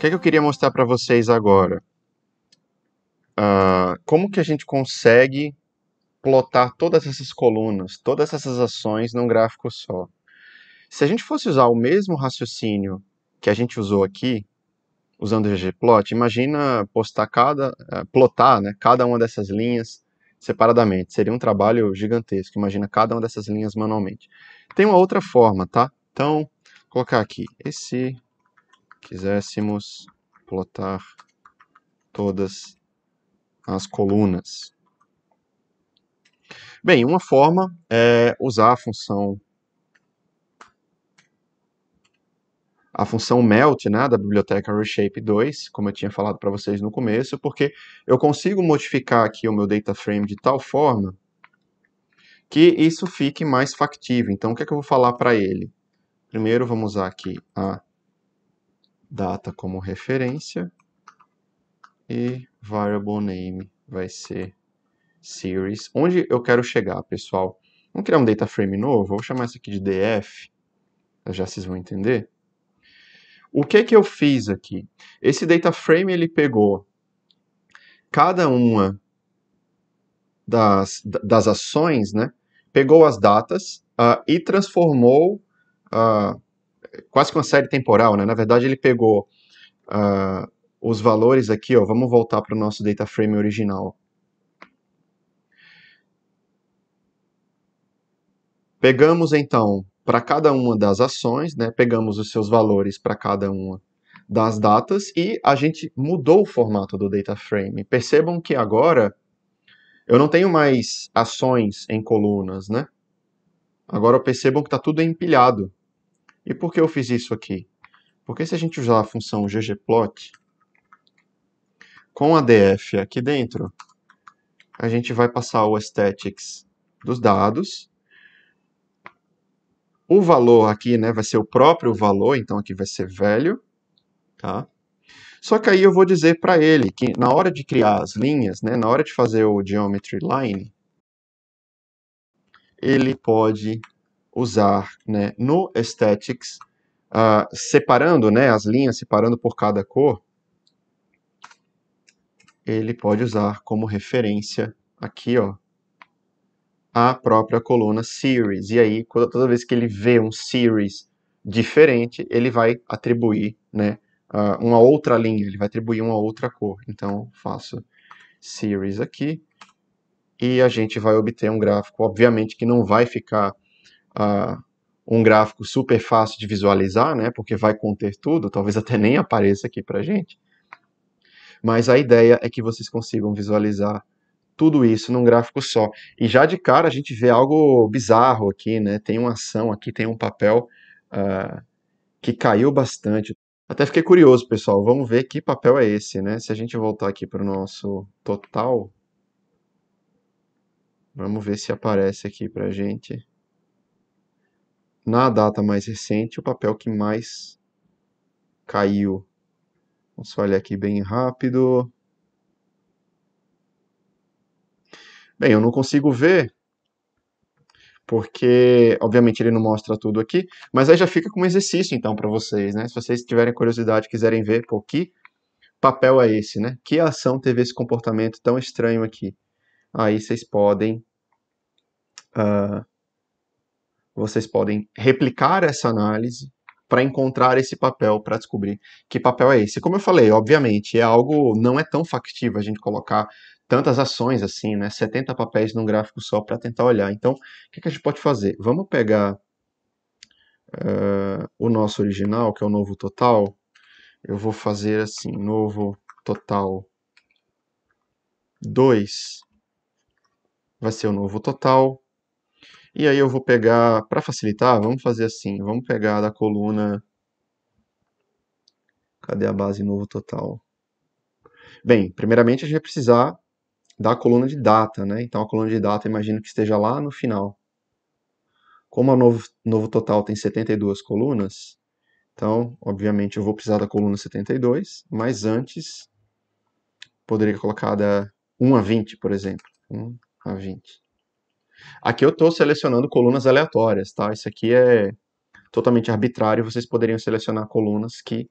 que, é que eu queria mostrar para vocês agora? Uh, como que a gente consegue plotar todas essas colunas, todas essas ações num gráfico só? Se a gente fosse usar o mesmo raciocínio que a gente usou aqui, usando o ggplot, imagina postar cada, uh, plotar né, cada uma dessas linhas separadamente. Seria um trabalho gigantesco. Imagina cada uma dessas linhas manualmente. Tem uma outra forma, tá? Então, vou colocar aqui esse quiséssemos plotar todas as colunas. Bem, uma forma é usar a função a função melt né, da biblioteca reshape 2, como eu tinha falado para vocês no começo, porque eu consigo modificar aqui o meu data frame de tal forma que isso fique mais factível. Então, o que é que eu vou falar para ele? Primeiro, vamos usar aqui a data como referência e variable name vai ser series. Onde eu quero chegar, pessoal? Vamos criar um data frame novo, vou chamar isso aqui de df, já vocês vão entender. O que que eu fiz aqui? Esse data frame ele pegou cada uma das, das ações, né? Pegou as datas uh, e transformou uh, quase que uma série temporal, né? Na verdade, ele pegou uh, os valores aqui, ó. Vamos voltar para o nosso data frame original. Pegamos então para cada uma das ações, né? Pegamos os seus valores para cada uma das datas e a gente mudou o formato do data frame. Percebam que agora eu não tenho mais ações em colunas, né? Agora percebam que está tudo empilhado. E por que eu fiz isso aqui? Porque se a gente usar a função ggplot com a df aqui dentro, a gente vai passar o aesthetics dos dados. O valor aqui né, vai ser o próprio valor, então aqui vai ser velho. Tá? Só que aí eu vou dizer para ele que na hora de criar as linhas, né, na hora de fazer o geometry line, ele pode usar né, no Aesthetics, uh, separando né, as linhas, separando por cada cor, ele pode usar como referência aqui, ó, a própria coluna Series. E aí, toda vez que ele vê um Series diferente, ele vai atribuir né, uh, uma outra linha, ele vai atribuir uma outra cor. Então, faço Series aqui e a gente vai obter um gráfico, obviamente, que não vai ficar uh, um gráfico super fácil de visualizar, né, porque vai conter tudo, talvez até nem apareça aqui para gente. Mas a ideia é que vocês consigam visualizar tudo isso num gráfico só. E já de cara a gente vê algo bizarro aqui, né? Tem uma ação aqui, tem um papel uh, que caiu bastante. Até fiquei curioso, pessoal. Vamos ver que papel é esse, né? Se a gente voltar aqui para o nosso total, vamos ver se aparece aqui para gente na data mais recente, o papel que mais caiu. Vamos olhar aqui bem rápido. Bem, eu não consigo ver, porque, obviamente, ele não mostra tudo aqui, mas aí já fica como exercício, então, para vocês, né? Se vocês tiverem curiosidade, quiserem ver, pô, que papel é esse, né? Que ação teve esse comportamento tão estranho aqui? Aí vocês podem uh, vocês podem replicar essa análise para encontrar esse papel, para descobrir que papel é esse. Como eu falei, obviamente, é algo não é tão factível a gente colocar tantas ações assim, né? 70 papéis num gráfico só para tentar olhar. Então, o que, que, a gente pode fazer? Vamos pegar uh, o nosso original, que é o novo total. Eu vou fazer assim, novo total 2 vai ser o novo total. E aí eu vou pegar, para facilitar, vamos fazer assim, vamos pegar da coluna... Cadê a base novo total? Bem, primeiramente a gente vai precisar da coluna de data, né? Então a coluna de data imagino que esteja lá no final. Como a novo, novo total tem 72 colunas, então, obviamente, eu vou precisar da coluna 72, mas antes poderia colocar da 1 a 20, por exemplo. 1 a 20. Aqui eu estou selecionando colunas aleatórias, tá? Isso aqui é totalmente arbitrário, vocês poderiam selecionar colunas que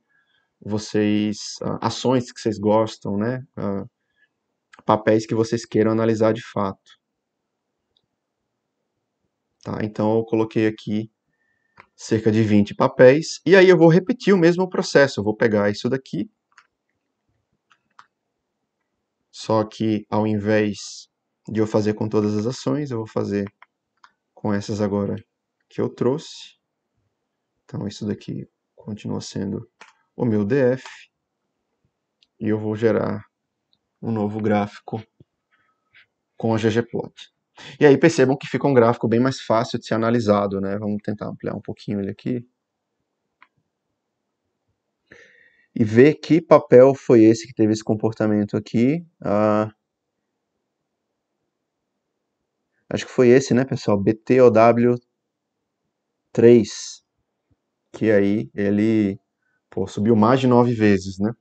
vocês, ah, ações que vocês gostam, né? Ah, papéis que vocês queiram analisar de fato. Tá? Então eu coloquei aqui cerca de 20 papéis, e aí eu vou repetir o mesmo processo, eu vou pegar isso daqui, só que ao invés de eu fazer com todas as ações, eu vou fazer com essas agora que eu trouxe. Então isso daqui continua sendo o meu df e eu vou gerar um novo gráfico com a ggplot. E aí percebam que fica um gráfico bem mais fácil de ser analisado, né? Vamos tentar ampliar um pouquinho ele aqui. E ver que papel foi esse que teve esse comportamento aqui. Ah, Acho que foi esse, né, pessoal? BTOW 3. Que aí ele pô, subiu mais de nove vezes, né?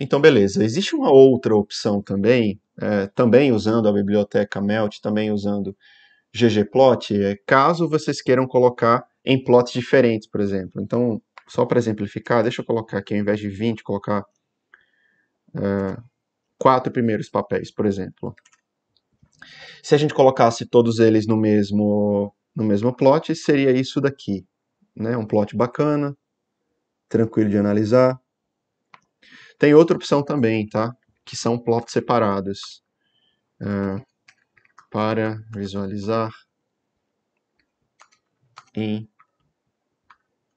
Então, beleza. Existe uma outra opção também, é, também usando a biblioteca Melt, também usando ggplot, é, caso vocês queiram colocar em plots diferentes, por exemplo. Então, só para exemplificar, deixa eu colocar aqui, ao invés de 20, colocar é, quatro primeiros papéis, por exemplo. Se a gente colocasse todos eles no mesmo, no mesmo plot, seria isso daqui. Né? Um plot bacana, tranquilo de analisar. Tem outra opção também, tá? Que são plots separados. Uh, para visualizar em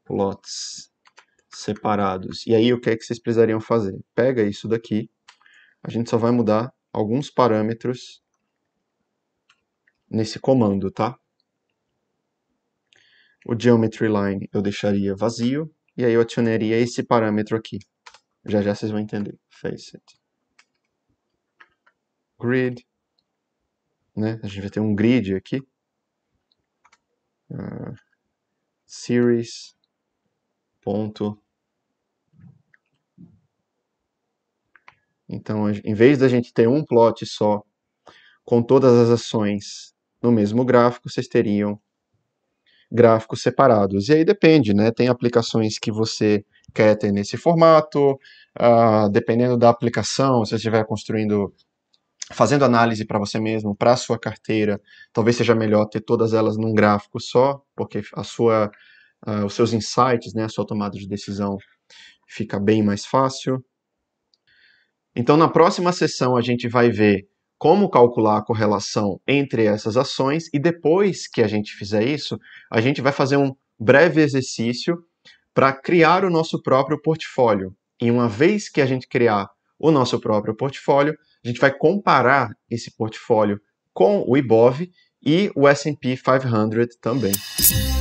plots separados. E aí o que é que vocês precisariam fazer? Pega isso daqui, a gente só vai mudar alguns parâmetros nesse comando, tá? O geometry line eu deixaria vazio e aí eu adicionaria esse parâmetro aqui. Já já vocês vão entender. Facet. Grid. Né? A gente vai ter um grid aqui. Uh, series. Ponto. Então, em vez da gente ter um plot só com todas as ações no mesmo gráfico, vocês teriam gráficos separados. E aí depende, né? Tem aplicações que você quer ter nesse formato, uh, dependendo da aplicação, se você estiver construindo, fazendo análise para você mesmo, para a sua carteira, talvez seja melhor ter todas elas num gráfico só, porque a sua, uh, os seus insights, né, a sua tomada de decisão fica bem mais fácil. Então, na próxima sessão, a gente vai ver como calcular a correlação entre essas ações e depois que a gente fizer isso, a gente vai fazer um breve exercício para criar o nosso próprio portfólio. E uma vez que a gente criar o nosso próprio portfólio, a gente vai comparar esse portfólio com o IBOV e o S&P 500 também.